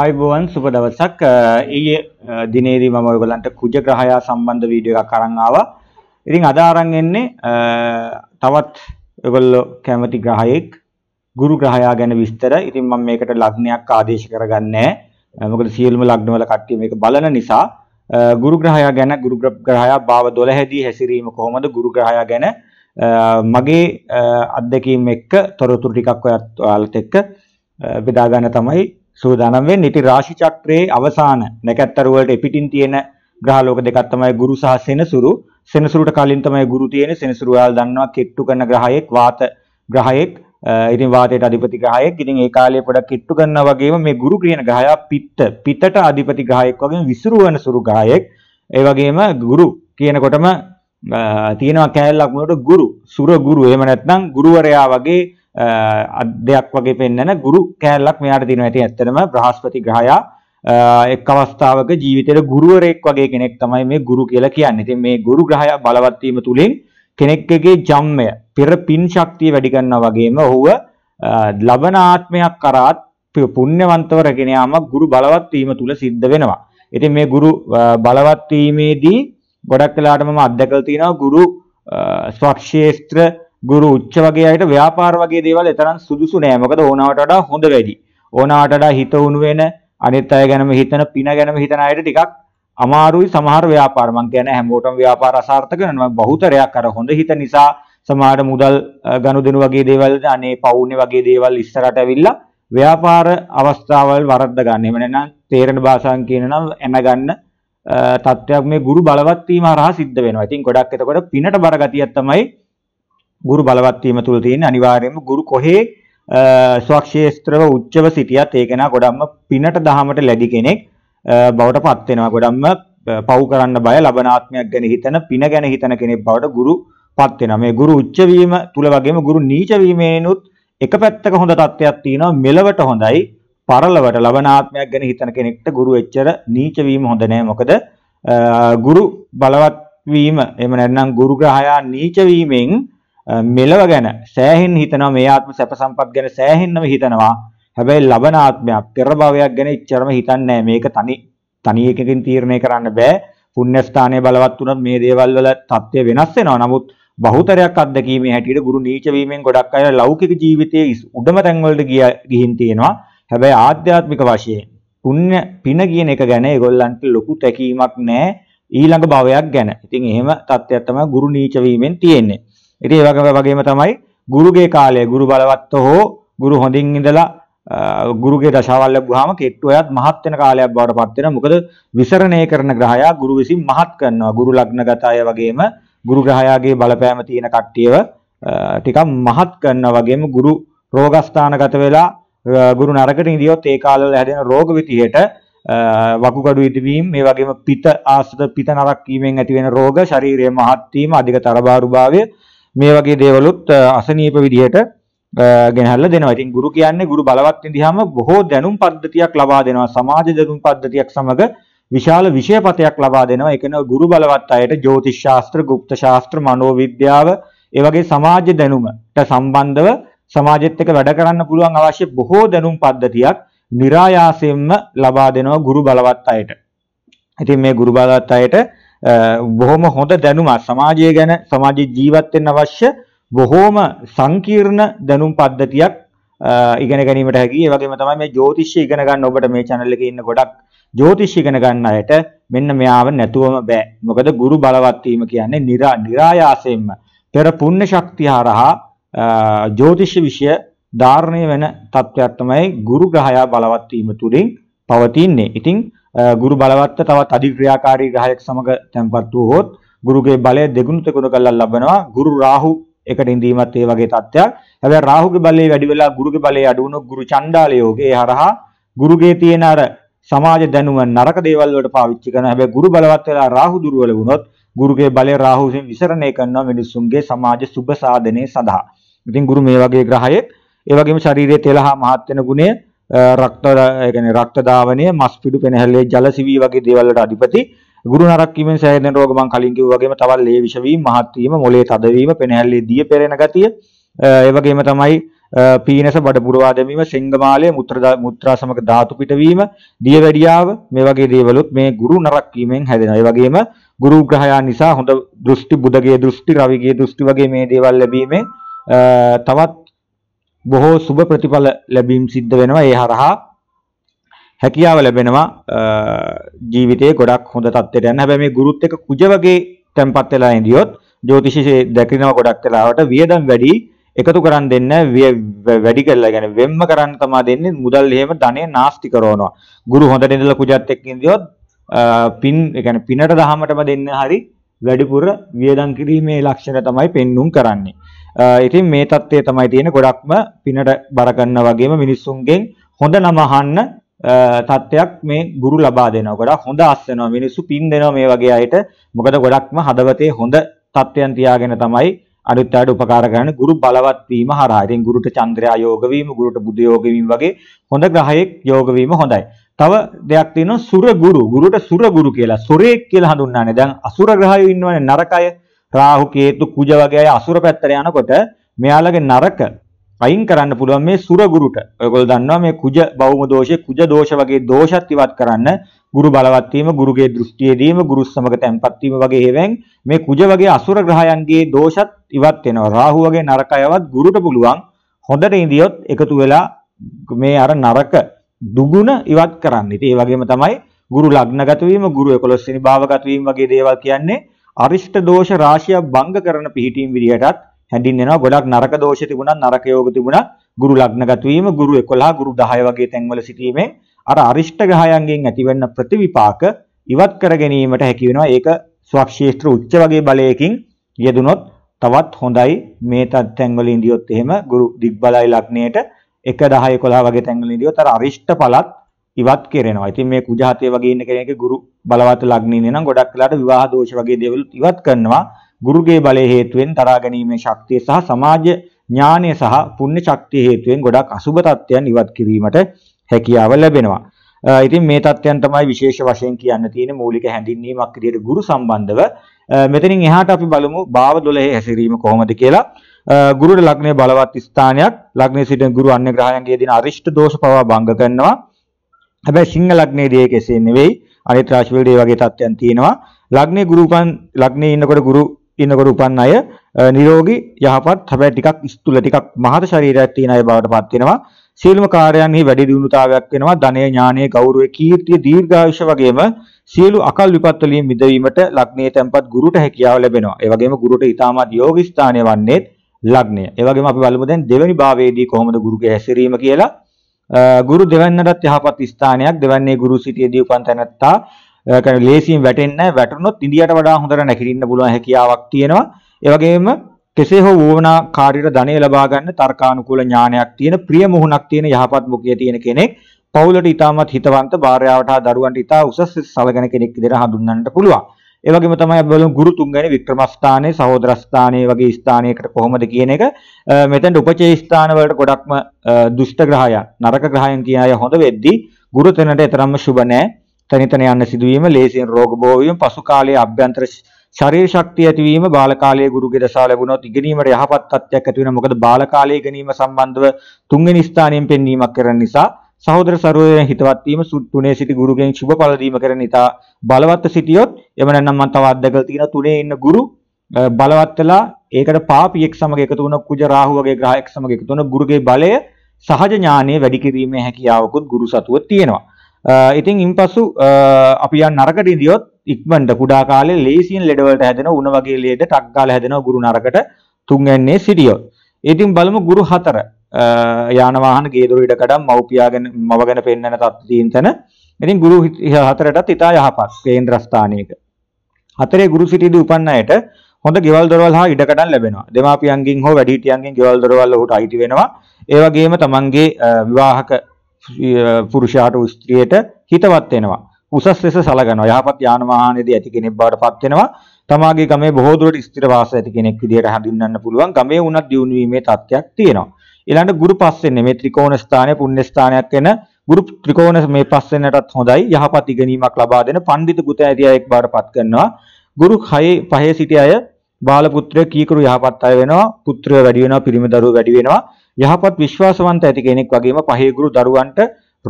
ආයුබෝවන් සුබ දවසක්. ඊයේ දිනේදී මම ඔයගලන්ට කුජ ග්‍රහයා සම්බන්ධ වීඩියෝ එකක් අරන් ආවා. ඉතින් අද අරන් එන්නේ තවත් ඔයගොල්ලෝ කැමති ග්‍රහයෙක් ගුරු ග්‍රහයා ගැන විස්තර. ඉතින් මම මේකට ලග්නයක් ආදේශ කරගන්නේ මොකද සියලුම ලග්නවල කට්ටිය මේක බලන නිසා ගුරු ග්‍රහයා ගැන ගුරු ග්‍රහයා භාව 12 දී හැසිරීම කොහොමද ගුරු ග්‍රහයා ගැන මගේ අත්දැකීම් එක්ක තොරතුරු ටිකක් ඔයත් ඔයාලට එක්ක බෙදා ගන්න තමයි සූදානම් වෙන්නේ. ඉතින් රාශි චක්‍රයේ අවසාන නැකත්තර වලට එපිටින් තියෙන ග්‍රහලෝක දෙකක් තමයි ගුරු සහ සෙනසුරු. සෙනසුරුට කලින් තමයි ගුරු තියෙන්නේ. සෙනසුරු ඔයාලා දන්නවා කිට්ටු කරන ග්‍රහයෙක් වාත ග්‍රහයෙක් ඉතින් වාතයට අධිපති ග්‍රහයෙක් ඉතින් ඒ කාලේ පොඩක් කිට්ටු කරනා වගේම මේ ගුරු කියන ග්‍රහයා පිත්ත පිටට අධිපති ග්‍රහයෙක් වගේම විසිරුවන සුරු ග්‍රහයෙක් ඒ වගේම ගුරු කියනකොටම තියෙනවා කෑල්ලක් මොකට ගුරු සුර ගුරු එහෙම නැත්නම් ගුරුවරයා වගේ අධ්‍යයක් වගේ පෙන්වන ගුරු කෑල්ලක් මෙයාට තියෙනවා. ඉතින් ඇත්තටම බ්‍රහස්පති ග්‍රහයා එක් අවස්ථාවක ජීවිතේට ගුරුවරයෙක් වගේ කෙනෙක් තමයි මේ ගුරු කියලා කියන්නේ. ඉතින් මේ ගුරු ග්‍රහය බලවත් වීම තුලින් කෙනෙක්ගේ ජම්මය පෙර පින් ශක්තිය වැඩි කරනවා වගේම ඔහුව ලබන ආත්මයක් කරා පුණ්‍යවන්තව රැගෙන යාමක් ගුරු බලවත් වීම තුල සිද්ධ වෙනවා. ඉතින් මේ ගුරු බලවත් වීමේදී ගොඩක් වෙලාට මම අත්දැකලා තියෙනවා ගුරු ස්වක්ෂේත්‍ර ගුරු උච්ච වගේ අයට ව්‍යාපාර වගේ දේවල් එතරම් සුදුසු නෑ. මොකද ඕනාවට වඩා හොඳ වැඩි. ඕනාවට වඩා හිත උණු වෙන අනිත් අය ගැනම හිතන පින ගැනම හිතන අයට ටිකක් අමාරුයි සමහර ව්‍යාපාර. මං කියන්නේ හැමෝටම ව්‍යාපාර අසාර්ථක වෙනවා. බහුතරයක් අර හොඳ හිත නිසා සමහරට මුදල් ගනුදෙනු වගේ දේවල් අනේ පවුනේ වගේ දේවල් ඉස්සරහට ඇවිල්ලා ව්‍යාපාර අවස්ථාවල් වරද්ද ගන්න. එහෙම නැත්නම් තේරෙන භාෂාවෙන් කියනනම් එනගන්න තත්ත්වයක් මේ ගුරු බලවත් වීම හරහා සිද්ධ වෙනවා. ඉතින් ගොඩක් එතකොට පිනට බරගතියක් තමයි ගුරු බලවත් වීම තුල තියෙන අනිවාර්යයෙන්ම ගුරු කොහේ ස්වක්ෂේත්‍රව උච්චව සිටියත් ඒක නා ගොඩක්ම පිනට දහමට ලැබි කෙනෙක් බවට පත් වෙනවා. ගොඩක්ම පව් කරන්න බය ලබනාත්මයක් ගැන හිතන පින ගැන හිතන කෙනෙක් බවට ගුරු පත් වෙනවා. මේ ගුරු උච්ච වීම තුල වගේම ගුරු නීච වීමේනුත් එක පැත්තක හොඳ තත්ත්වයක් තියෙනවා. මෙලවට හොඳයි. පරලවට ලබනාත්මයක් ගැන හිතන කෙනෙක්ට ගුරු එච්චර නීච වීම හොඳ නෑ. මොකද ගුරු බලවත් වීම එහෙම නැත්නම් ගුරු ග්‍රහයා නීච වීමෙන් මෙලව ගැන සෑහෙන් හිතනවා මේ ආත්ම සැප සම්පත් ගැන සෑහෙන්නම හිතනවා. හැබැයි ලබන ආත්මයක් පෙර භවයක් ගැන ඉච්චරම හිතන්නේ මේක තනි තනි එකකින් තීරණය කරන්න බෑ. පුණ්‍ය ස්ථානය බලවත් වුණොත් මේ දේවල් වල தත්ත්වය වෙනස් වෙනවා. නමුත් බහුතරයක් අත්දැකීමේ හැටියට ගුරු නීච වීමෙන් ගොඩක් අය ලෞකික ජීවිතයේ උඩම තැන් වලට ගිහින් තියෙනවා. හැබැයි ආධ්‍යාත්මික වශයෙන් පුණ්‍ය පින කියන එක ගැන ඒගොල්ලන්ට ලොකු තැකීමක් නැහැ ඊළඟ භවයක් ගැන. ඉතින් එහෙම තත්ත්වයක් තමයි ගුරු නීච වීමෙන් තියෙන්නේ. ඉතින් ඒ වගේම තමයි ගුරුගේ කාලය ගුරු බලවත්ව හෝ ගුරු හොඳින් ඉඳලා ගුරුගේ දශාවල් ලැබුවාම කෙට්ටු අයත් මහත් වෙන කාලයක් බවට පත් වෙනවා. මොකද විසරණය කරන ග්‍රහයා ගුරු විසින් මහත් කරනවා. ගුරු ලග්නගත අය වගේම ගුරු ග්‍රහයාගේ බලපෑම තියෙන කට්ටියව ටිකක් මහත් කරනවා වගේම ගුරු රෝගස්ථානගත වෙලා ගුරු නරකට ඉදියොත් ඒ කාලවල හැදෙන රෝග විදිහට වකුගඩු ඉදවීම මේ වගේම පිත ආශ්‍රිත පිත නරක් වීමෙන් ඇති වෙන රෝග ශරීරයේ මහත් වීම අධික තරබාරුභාවය මේ වගේ දේවලුත් අසනීප විදිහට ගෙනහැල්ලා දෙනවා. ඉතින් ගුරු කියන්නේ ගුරු බලවත් ඉඳියාම බොහෝ දැනුම් පද්ධතියක් ලබා දෙනවා. සමාජ දැනුම් පද්ධතියක් සමග විශාල විෂයපතයක් ලබා දෙනවා. ඒ කියන්නේ ගුරු බලවත් අයට ජ්‍යොතිෂ ශාස්ත්‍ර, গুপ্ত ශාස්ත්‍ර, මනෝවිද්‍යාව, ඒ වගේ සමාජ දැනුමට සම්බන්ධව සමාජෙත් එක්ක වැඩ කරන්න පුළුවන් අවශ්‍ය බොහෝ දැනුම් පද්ධතියක් નિરાයාසයෙන්ම ලබා දෙනවා ගුරු බලවත් අයට. ඉතින් මේ ගුරු බලවත් අයට බොහොම හොඳ දැනුමක් සමාජය ගැන සමාජ ජීවත් වෙන්න අවශ්‍ය බොහෝම සංකීර්ණ දැනුම් පද්ධතියක් ඉගෙන ගැනීමට හැකි. ඒ වගේම තමයි මේ ජ්‍යොතිෂය ඉගෙන ගන්න ඔබට මේ channel එකේ ඉන්න ගොඩක් ජ්‍යොතිෂ ඉගෙන ගන්න අයට මෙන්න මෙයාව නැතුවම බෑ. මොකද ගුරු බලවත් වීම කියන්නේ නිරා નિરાයාසයෙන්ම පෙර පුණ්‍ය ශක්තිය හරහා ජ්‍යොතිෂ විෂය ධාරණය වෙන තත්වයක් තමයි ගුරු ග්‍රහයා බලවත් වීම තුලින් පවතින්නේ. ඉතින් ගුරු බලවත්ව තවත් අධි ක්‍රියාකාරී ග්‍රහයක් සමග තැන්පත් වුවහොත් ගුරුගේ බලය දෙගුණ තෙගුණ කරලා ලබනවා ගුරු රාහු එකට ඉඳීමත් ඒ වගේ තත්ත්වයක්. හැබැයි රාහුගේ බලය වැඩි වෙලා ගුරුගේ බලය අඩු වුණොත් ගුරු චණ්ඩාල යෝගේ හරහා ගුරුගේ තියෙන අර සමාජ දැනුම නරක දේවල් වලට පාවිච්චි කරනවා. හැබැයි ගුරු බලවත් වෙලා රාහු දුර්වල වුණොත් ගුරුගේ බලය රාහු විසින් විසරණය කරනවා මිනිසුන්ගේ සමාජ සුබ සාධනය සඳහා. ඉතින් ගුරු මේ වගේ ග්‍රහයෙක් ඒ වගේම ශරීරයේ තෙලහා මහත් වෙන ගුණය රක්ත ඒ කියන්නේ රක්ත දාවනය මස් පිඩු පෙනහැල්ලේ ජල සිවී වගේ දේවල් වලට අධිපති ගුරු නරක් වීමෙන් සෑහෙන රෝග මං කලින් කිව්වා වගේම තවත් ලේ විෂ වීම මහත් වීම මොලේ තද වීම පෙනහැල්ලේ දිය පෙරෙන ගතිය ඒ වගේම තමයි පීනස බඩ පුරවා දැමීම සෙංගමාලය මුත්‍රා මුත්‍රා සමග ධාතු පිටවීම දියවැඩියාව මේ වගේ දේවලුත් මේ ගුරු නරක් වීමෙන් හැදෙනවා. ඒ වගේම ගුරු ග්‍රහයන් නිසා හොඳ දෘෂ්ටි බුදගේ දෘෂ්ටි රවිගේ දෘෂ්ටි වගේ මේ දේවල් ලැබීමෙන් තවත් බොහෝ සුබ ප්‍රතිඵල ලැබීම් සිද්ධ වෙනවා ඒ හරහා හැකියාව ලැබෙනවා ජීවිතේ ගොඩක් හොඳ තත්ත්වයට යන හැබැයි මේ ගුරුත් එක කුජ වගේ තැම්පත් වෙලා ඉඳියොත් ජ්‍යොතිෂයේ දැකිනවා ගොඩක් වෙලාවට වියදම් වැඩි එකතු කරන් දෙන්න වැඩි කරලා يعني වෙම්ම කරන් තමා දෙන්නේ මුදල් එහෙම ධනෙ නාස්ති කරනවා ගුරු හොඳට ඉඳලා කුජත් එක්ක ඉඳියොත් පින් يعني පිනට දහමටම දෙන්න හරි වැඩිපුර වියදම් කිරීමේ ලක්ෂණ තමයි පෙන්눔 කරන්නේ ඉතින් මේ தත්ත්වය තමයි තියෙන ගොඩක්ම පිනට බර වගේම මිනිස්සුන්ගෙන් හොඳ නම අහන්න තත්ත්වයක් මේ ගුරු ලබා දෙනවා. ගොඩක් හොඳ අස්සනවා. මිනිස්සු පින් දෙනවා මේ වගේ අයට. මොකද ගොඩක්ම හදවතේ හොඳ තත්ත්වයන් තියාගෙන තමයි අනිත් අයට උපකාර කරන ගුරු බලවත් වීම හරහා. ඉතින් ගුරුට චන්ද්‍රයා යෝග වීම, ගුරුට බුධ යෝග වීම වගේ හොඳ ග්‍රහයෙක් යෝග වීම හොඳයි. තව දෙයක් තියෙනවා සුර ගුරු. ගුරුට සුර ගුරු කියලා සොරේක් කියලා හඳුන්වන්නේ. දැන් අසුර ග්‍රහයෝ ඉන්නවනේ නරකය. රාහු කේතු කුජ වගේ අය අසුර පැත්තට යනකොට මෙයාලගේ නරක අයින් කරන්න පුළුවන් මේ සුර ගුරුට. ඔයගොල්ලෝ දන්නවා මේ කුජ බෞම දෝෂය කුජ දෝෂ වගේ දෝෂත් ඉවත් කරන්න ගුරු බලවත් වීම, ගුරුගේ දෘෂ්ටියේදීම, ගුරු සමග තැන්පත් වීම වගේ හේවෙන් මේ කුජ වගේ අසුර ග්‍රහයන්ගේ දෝෂත් ඉවත් වෙනවා. රාහු වගේ නරකයවත් ගුරුට පුළුවන් හොඳට ඉඳියොත් එකතු වෙලා මේ අර නරක දුගුණ ඉවත් කරන්න. ඉතින් ඒ වගේම තමයි ගුරු ලග්නගත වීම, ගුරු 11 වෙනි භාවගත වීම වගේ දේවල් කියන්නේ අරිෂ්ට දෝෂ රාශිය භංග කරන පිහිටීම් විදිහටත් හැඳින්වෙනවා. ගොඩක් නරක දෝෂ තිබුණා, නරක යෝග තිබුණා, ගුරු ලග්නගත වීම, ගුරු 11, ගුරු 10 වගේ තැන්වල සිටීමෙන් අර අරිෂ්ට ග්‍රහයන්ගෙන් ඇතිවෙන ප්‍රතිවිපාක ඉවත් කර ගැනීමට හැකි වෙනවා. ඒක ස්වක්ෂේත්‍ර උච්ච වගේ බලයකින් යෙදුනොත් තවත් හොඳයි. මේ තත්ත්වවල ඉඳියොත් එහෙම ගුරු දිග්බලයි ලග්නයේට 1 10 11 වගේ තැන්වල ඉඳියොත් අර අරිෂ්ට පළත් ඉවත් කරනවා. ඉතින් මේ කුජහතේ වගේ ඉන්න කෙනෙක්ගේ ගුරු බලවත් ලග්නිනේ නම් ගොඩක් වෙලාට විවාහ දෝෂ වගේ දේවල් ඉවත් කරනවා. ගුරුගේ බලය හේතුවෙන් තරා ගැනීමේ ශක්තිය සහ සමාජ ඥානය සහ පුණ්‍ය ශක්තිය හේතුවෙන් ගොඩක් අසුබ තත්ත්වයන් ඉවත් කිරීමට හැකියාව ලැබෙනවා. ඉතින් මේ තත්ත්වයන් තමයි විශේෂ වශයෙන් කියන්න තියෙන මූලික හැඳින්වීමක් විදිහට ගුරු සම්බන්ධව මෙතනින් එහාට අපි බලමු භාව 12 හැසිරීම කොහොමද කියලා. ගුරුට ලග්නයේ බලවත් ස්ථානයක් ලග්නයේ සිටින ගුරු අන්‍ය ග්‍රහයන්ගේ දෙන අරිෂ්ඨ දෝෂ පවා භංග කරනවා. හැබැයි සිංහ ලග්නයේදී ඒක එසේ නෙවෙයි. අනිත් රාශි වලදී වගේ තත්ත්වයන් තියෙනවා. ලග්නේ ගුරු උපන් ලග්නේ ඉන්නකොට ගුරු ඉන්නකොට උපන් අය නිරෝගී යහපත් හැබැයි ටිකක් ස්තුල ටිකක් මහත ශරීරයක් තියෙන අය බවට පත් වෙනවා. සියලුම කාර්යයන්හි වැඩි දියුණුතාවයක් වෙනවා. ධනය, ඥානය, ගෞරවය, කීර්තිය, දීර්ඝායුෂ වගේම සියලු අකල් විපත් වලින් මිදවීමට ලග්නයේ තැන්පත් ගුරුට හැකියාව ලැබෙනවා. ඒ වගේම ගුරුට ඊටමත් යෝගී ස්ථානය වන්නේ ලග්නය. ඒ වගේම අපි බලමු දැන් දෙවනි භාවයේදී කොහොමද ගුරුගේ හැසිරීම කියලා. ගුරු දෙවන්නටත් යහපත් ස්ථානයක් දෙවන්නේ ගුරු සිටියේදී උපන් තැනැත්තා කියන්නේ ලේසියෙන් වැටෙන්නේ නැහැ වැටුනොත් ඉන්දියට වඩා හොඳට නැගිටින්න පුළුවන් හැකියාවක් තියෙනවා ඒ වගේම කෙසේ හෝ වුණා කාර්යයට ධනෙ ලබා ගන්න තර්කානුකූල ඥානයක් තියෙන ප්‍රිය මුහුණක් තියෙන යහපත් මුඛය තියෙන කෙනෙක් පවුලට ඊටමත් හිතවන්ත භාර්යාවට හා දරුවන්ට ඊට උසස් සලකන කෙනෙක් විදිහට හඳුන්වන්නට පුළුවන් ඒ වගේම තමයි අපි බලමු ගුරු තුංගනේ වික්‍රමස්ථානයේ සහෝදරස්ථානයේ වගේ ස්ථානයකට කොහොමද කියන එක මෙතෙන්ට උපචේ ස්ථාන වලට ගොඩක්ම දුෂ්ට ග්‍රහයන් නරක ග්‍රහයන් කියන අය හොඳ වෙද්දී ගුරු තැනට තරම්ම සුබ නැහැ තනිතන යන්න සිදුවීම ලේසියෙන් රෝග බෝවීම පසු කාලයේ අභ්‍යන්තර ශරීර ශක්තිය ඇතිවීම බාලකාලයේ ගුරුගේ දසා ලැබුණොත් ඉගෙනීමට යහපත් තත්ත්වයක් ඇති වෙනවා මොකද බාලකාලයේ ඉගෙනීම සම්බන්ධව තුන්වෙනි ස්ථානයෙන් පෙන්වීමක් කරන නිසා සහෝදර සහෝදරයන් හිතවත් වීම තුනේ සිටි ගුරුගෙන් සුබ ඵල දීම කරන ඉතා බලවත් සිටියොත් එම නැත්නම් මම තව අත්දකලා තියෙන තුනේ ඉන්න ගුරු බලවත් වෙලා ඒකට පාපියෙක් සමග එකතු වුණ කුජ රාහු වගේ ග්‍රහයෙක් සමග එකතු වුණ ගුරුගේ බලය සහජ ඥානය වැඩි කිරීමේ හැකියාවකුත් ගුරු සතුව තියෙනවා. ඉතින් ඉන්පසු අපි යන නරකට ඉදියොත් ඉක්මනට කුඩා කාලේ ලේසියෙන් ලෙඩ වලට හැදෙන උණ වගේ ලෙඩ ටක් ගාලා හැදෙන ගුරු නරකට තුන්වැන්නේ සිටියොත්. ඉතින් බලමු ගුරු හතර. යානවාහන ගේදුර ඉඩකඩම් මව්පියාගෙන මව ගැන පෙන්වන තත්ත්වීන්තන ඉතින් ගුරු හතරටත් ඉතා යහපත් කේන්ද්‍රස්ථානයක හතරේ ගුරු සිටියදී උපන් අයට හොඳ ගෙවල් දොරවල් හා ඉඩකඩම් ලැබෙනවා දෙමාපියන්ගෙන් හෝ වැඩිහිටියන්ගෙන් ගෙවල් දොරවල් ඔහුට අයිති වෙනවා ඒ වගේම තමන්ගේ විවාහක පුරුෂයාට ස්ත්‍රියට හිතවත් වෙනවා උසස් ලෙස සලකනවා යහපත් යානවාහනයේදී ඇති කෙනෙක් බවට පත් වෙනවා තමාගේ ගමේ බොහෝ දුරට ස්ථිර වාසය ඇති කෙනෙක් විදියට හඳුන්වන්න පුළුවන් ගමේ උනත් දියුණු වීමේ තත්ත්වයක් තියෙනවා ඊළඟට ගුරු පස්සෙන්නේ මේ ත්‍රිකෝණ ස්ථානය පුණ්‍ය ස්ථානයක් වෙන ගුරු ත්‍රිකෝණ මේ පස්සෙන්නටත් හොඳයි යහපත් ඉගෙනීමක් ලබා දෙන පඬිතු ගුතෑරියෙක් බවට පත් කරනවා ගුරු හයේ පහේ සිටි අය බාල පුත්‍රය කීකරු යහපත් අය වෙනවා පුත්‍රය වැඩි වෙනවා පිරිමි දරුවෝ වැඩි වෙනවා යහපත් විශ්වාසවන්ත ඇති කෙනෙක් වගේම පහේ ගුරු දරුවන්ට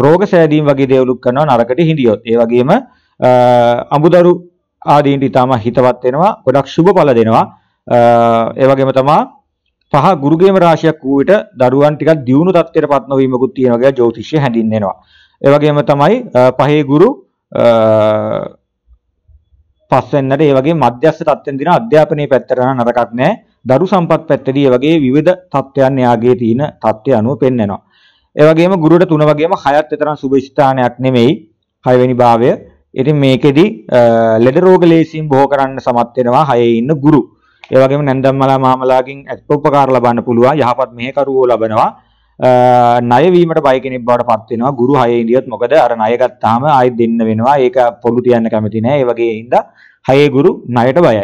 රෝග සෑදීම් වගේ දේවලුත් කරනවා නරකට හිඳියොත් ඒ වගේම අඹදරු ආදීන්ට ඊටම හිතවත් වෙනවා ගොඩක් සුබ ඵල දෙනවා ඒ වගේම තමයි පහ ගුරුගේම රාශියක් වූ විට දරුවන් ටිකක් දියුණු තත්ත්වයට පත් නොවීමකුත් තියෙනවා කියලා ජ්‍යොතිෂය හැඳින්වෙනවා. ඒ වගේම තමයි පහේ ගුරු පස්වෙන්නට ඒ වගේ මධ්‍යස්ථ තත්ත්වෙන් දින අධ්‍යාපනයේ පැත්තට යන නරකක් නැහැ. දරු සම්පත් පැත්තදී ඒ වගේ විවිධ තත්ත්වයන් එයාගේ තියෙන තත්ත්වය අනුව පෙන්වනවා. ඒ වගේම ගුරුට තුන වගේම හයත් විතරක් සුබ ස්ථානයක් නෙමෙයි හයවෙනි භාවය. ඉතින් මේකෙදි ලෙඩ රෝග ලේසියෙන් බොහෝ කරන්න සමත් වෙනවා හයේ ඉන්න ගුරු. ඒ වගේම නැන්දම්මලා මාමලාගෙන් උපකාර ලබන්න පුළුවන් යහපත් මෙහෙකරුවෝ ලබනවා ණය වීමට බය කෙනෙක් බවට පත් වෙනවා ගුරු හයේ ඉඳියොත් මොකද අර ණය ගත්තාම ආයෙත් දෙන්න වෙනවා ඒක පොළු තියන්න කැමති නෑ ඒ වගේ හින්දා හයේ ගුරු ණයට බයයි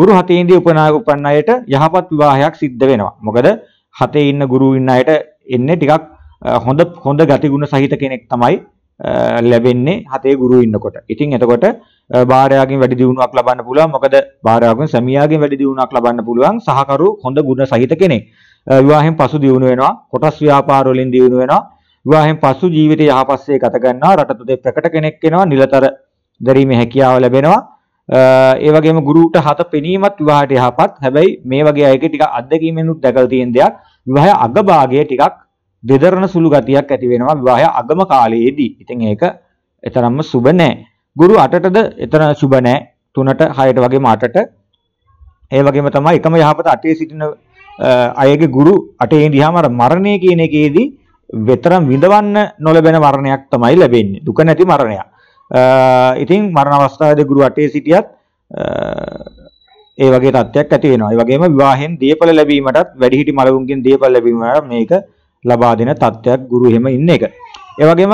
ගුරු හතේ ඉඳි උපනාග උපන් අයට යහපත් විවාහයක් සිද්ධ වෙනවා මොකද හතේ ඉන්න ගුරු ඉන්න අයට එන්නේ ටිකක් හොඳ හොඳ ගතිගුණ සහිත කෙනෙක් තමයි ලැබෙන්නේ හතේ ගුරු ඉන්නකොට. ඉතින් එතකොට භාර්යාවගෙන් වැඩි දියුණුවක් ලබන්න පුළුවන්. මොකද භාර්යාවගෙන් සැමියාගෙන් වැඩි දියුණුවක් ලබන්න පුළුවන්. සහකරු හොඳ ගුණ සහිත කෙනෙක්. විවාහයෙන් පසු දියුණු වෙනවා. කොටස් ව්‍යාපාර වලින් දියුණු වෙනවා. විවාහයෙන් පසු ජීවිතය යහපස්සේ ගත ගන්නවා. රට තුතේ ප්‍රකට කෙනෙක් වෙනවා. නිලතර දැරීමේ හැකියාව ලැබෙනවා. ඒ වගේම ගුරුට හත පෙනීමත් විවාහයට යහපත්. හැබැයි මේ වගේ අයගේ ටික අත්දැකීමෙනුත් දැකලා තියෙන දෙයක්. විවාහය අගභාගයේ ටිකක් දෙදරන සුළු ගතියක් ඇති වෙනවා විවාහය අගම කාලයේදී. ඉතින් ඒක එතරම්ම සුබ නෑ. ගුරු 8ටද එතන සුබ නෑ. 3ට 6ට වගේම 8ට ඒ වගේම තමයි එකම යහපත අටේ සිටින අයගේ ගුරු අටේ ඉඳියාම අර මරණය කියන එකේදී වෙතරම් විඳවන්න නොලැබෙන මරණයක් තමයි ලැබෙන්නේ. දුක නැති මරණයක්. ඉතින් මරණ අවස්ථාවේදී ගුරු අටේ සිටියත් ඒ වගේ තත්ත්වයක් ඇති වෙනවා. ඒ වගේම විවාහෙන් දීපල ලැබීමටත් වැඩිහිටි මලවුන්ගෙන් දීපල ලැබීමට මේක ලබා දෙන තත්ත්වයක් ගුරු එහෙම ඉන්න එක. ඒ වගේම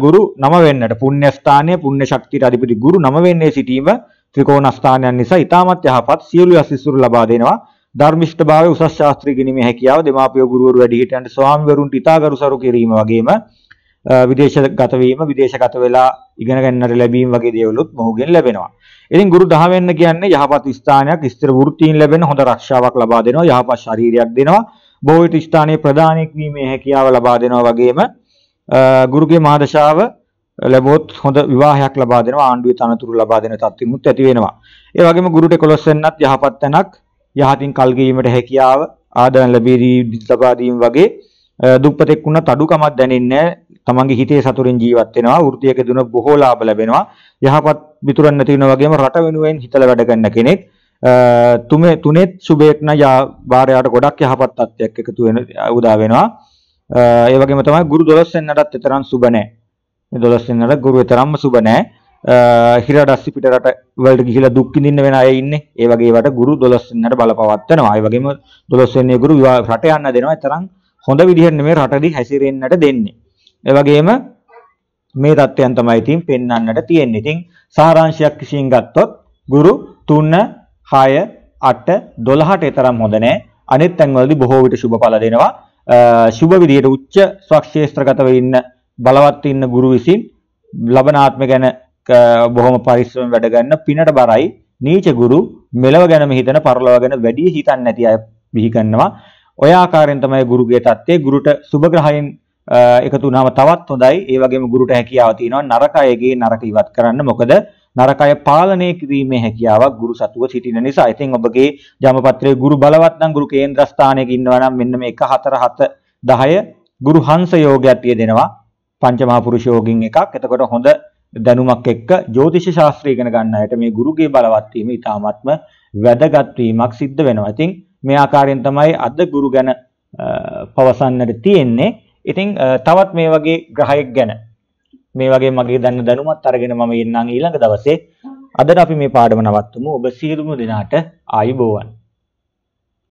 ගුරු නම වෙන්නට පුණ්‍ය ස්ථානයේ පුණ්‍ය ශක්තියට අධිපති ගුරු නම වෙන්නේ සිටීම ත්‍රිකෝණ ස්ථානයන් නිසා ඊටමත් යහපත් සියලු යසිසුරු ලබා දෙනවා. ධර්මිෂ්ඨභාවය උසස් ශාස්ත්‍රීය ගිනීමේ හැකියාව දෙමාපිය ගුරුවරු වැඩි හිටියන්ට ස්වාමිවරුන්ට ඊටාගරුසරු කිරීම වගේම විදේශගත වීම විදේශගත වෙලා ඉගෙන ගන්නට ලැබීම වගේ දේවලුත් මොහුගෙන් ලැබෙනවා. ඉතින් ගුරු දහ වෙන්න කියන්නේ යහපත් ස්ථානයක් ස්ථිර වෘත්තීන් ලැබෙන හොඳ ආරක්ෂාවක් ලබා දෙනවා යහපත් ශරීරයක් දෙනවා බොහෝවිට ස්ථානයේ ප්‍රධානෙක් වීමේ හැකියාව ලබා දෙනවා වගේම ගුරුගේ මහදශාව ලැබුවොත් හොඳ විවාහයක් ලබා දෙනවා ආණ්ඩුවේ තනතුරු ලබා දෙන තත්ත්වෙමුත් ඇති වෙනවා. ඒ වගේම ගුරුට 11 වෙනත් යහපත් තැනක් යහතින් කල් ගෙවීමට හැකියාව ආදායම් ලැබීදී ලබා දීම වගේ දුප්පතෙක් වුණත් අඩුකමක් දැනෙන්නේ තමන්ගේ හිතේ සතුටින් ජීවත් වෙනවා වෘත්තියක දුන බොහෝ ලාභ ලැබෙනවා යහපත් මිතුරන් නැති වෙනවා වගේම රට වෙනුවෙන් හිතලා වැඩ කරන කෙනෙක් තුමේ තුනෙත් සුභේක්න වාරයාට ගොඩක් යහපත් තත්ත්වයක් එකතු වෙන උදා වෙනවා. ඒ වගේම තමයි ගුරු 12 වෙනිදාටත් තරම් සුබ නැහැ. මේ 12 වෙනිදාට ගුරු තරම්ම සුබ නැහැ. හිරඩස්සි පිට රට වලට ගිහිලා දුක් විඳින්න වෙන අය ඉන්නේ. ඒ වගේ වට ගුරු 12 වෙනිදාට බලපවත්නවා. ඒ වගේම 12 වෙනියේ ගුරු රට යන්න දෙනවා. ඒ තරම් හොඳ විදිහට නෙමෙයි රටදී හැසිරෙන්නට දෙන්නේ. ඒ වගේම මේ தත්වයන් තමයි ඉතින් පෙන්වන්නට තියෙන්නේ. ඉතින් සාරාංශයක් විසින් ගත්තොත් ගුරු 3 6 8 12ට තරම් හොඳ නැහැ. අනිත් තැන්වලදී බොහෝ විට සුබ ඵල දෙනවා. සුබ විදියට උච්ච ස්වක්ෂේත්‍රගතව ඉන්න බලවත් ඉන්න ගුරු විසින් ලබන ආත්ම ගැන බොහොම පරිස්සමෙන් වැඩ ගන්න පිනට බරයි. නීච ගුරු මෙලව ගැනම හිතන පරලව ගැන වැඩි හිතන්නේ නැති අය බිහි කරනවා. ඔය ආකාරයෙන් තමයි ගුරුගේ தත්ත්වය ගුරුට සුබ ග්‍රහයන් එකතු වුණාම තවත් හොඳයි. ඒ වගේම ගුරුට හැකියාව තියෙනවා නරක අයගේ නරක ඉවත් කරන්න. මොකද නරකය පාලනය කිරීමේ හැකියාවක් ගුරු සතුව සිටින නිසා. ඉතින් ඔබගේ ජාමපත්‍රයේ ගුරු බලවත් නම් ගුරු කේන්ද්‍රස්ථානයක ඉන්නවා නම් මෙන්න මේ 1 4 7 10 ගුරු හංස යෝගයක් දෙනවා. පංචමහා පුරුෂ යෝගින් එකක්. එතකොට හොඳ දැනුමක් එක්ක ජ්‍යොතිෂ ශාස්ත්‍රය ඉගෙන ගන්න අයට මේ ගුරුගේ බලවත් වීම ඉතාමත්ම වැදගත් වීමක් සිද්ධ වෙනවා. ඉතින් මේ ආකාරයෙන් තමයි අද ගුරු ගැන පවසන්නට තියෙන්නේ. ඉතින් තවත් මේ වගේ ග්‍රහයෙක් ගැන මේ වගේ මගේ දන්න දැනුමත් අරගෙන මම එන්නම් ඊළඟ දවසේ අදට අපි මේ පාඩම නවත්තුමු ඔබ සියලුම දෙනාට ආයුබෝවන්